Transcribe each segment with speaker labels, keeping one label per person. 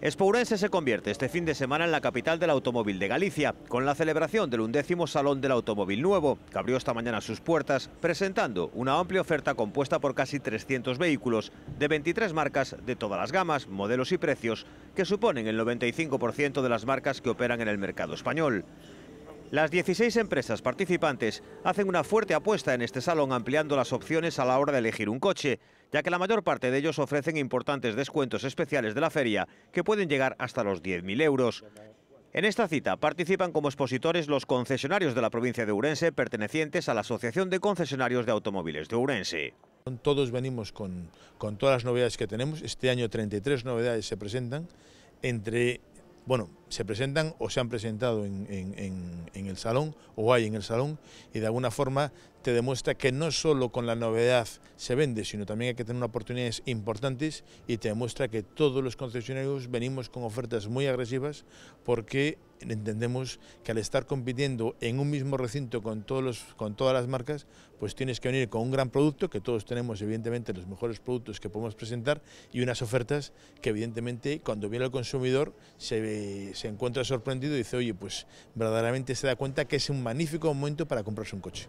Speaker 1: Espourense se convierte este fin de semana en la capital del automóvil de Galicia, con la celebración del undécimo Salón del Automóvil Nuevo, que abrió esta mañana sus puertas, presentando una amplia oferta compuesta por casi 300 vehículos, de 23 marcas de todas las gamas, modelos y precios, que suponen el 95% de las marcas que operan en el mercado español. Las 16 empresas participantes hacen una fuerte apuesta en este salón ampliando las opciones a la hora de elegir un coche, ya que la mayor parte de ellos ofrecen importantes descuentos especiales de la feria que pueden llegar hasta los 10.000 euros. En esta cita participan como expositores los concesionarios de la provincia de Urense pertenecientes a la Asociación de Concesionarios de Automóviles de Urense.
Speaker 2: Todos venimos con, todas las novedades que tenemos, este año 33 novedades se presentan, entre bueno, se presentan o se han presentado en, el salón o hay en el salón y de alguna forma te demuestra que no solo con la novedad se vende, sino también hay que tener oportunidades importantes y te demuestra que todos los concesionarios venimos con ofertas muy agresivas porque entendemos que al estar compitiendo en un mismo recinto con, todos los, con todas las marcas, pues tienes que venir con un gran producto, que todos tenemos evidentemente los mejores productos que podemos presentar y unas ofertas que evidentemente cuando viene el consumidor se, se encuentra sorprendido y dice, oye, pues verdaderamente se da cuenta que es un magnífico momento para comprarse un coche.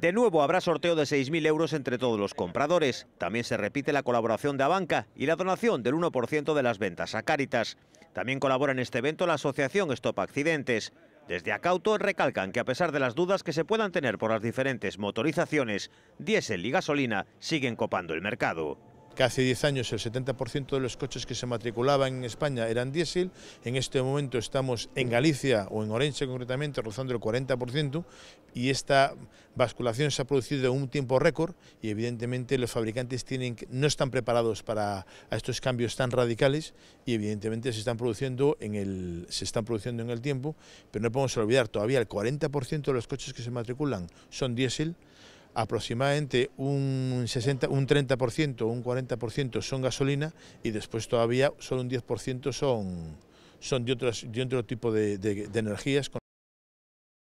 Speaker 1: De nuevo habrá sorteo de 6.000 euros entre todos los compradores. También se repite la colaboración de Abanca y la donación del 1% de las ventas a Cáritas. También colabora en este evento la asociación Stop Accidentes. Desde Acauto recalcan que a pesar de las dudas que se puedan tener por las diferentes motorizaciones, diésel y gasolina siguen copando el mercado que hace 10 años el 70% de los coches que se matriculaban
Speaker 2: en España eran diésel, en este momento estamos en Galicia o en Orense concretamente rozando el 40% y esta basculación se ha producido en un tiempo récord y evidentemente los fabricantes no están preparados para estos cambios tan radicales y evidentemente se están produciendo en el, se están produciendo en el tiempo, pero no podemos olvidar todavía el 40% de los coches que se matriculan son diésel, aproximadamente un, 60, un 30%, un 40% son gasolina y después todavía solo un 10% son, son de, otros, de otro tipo de energías.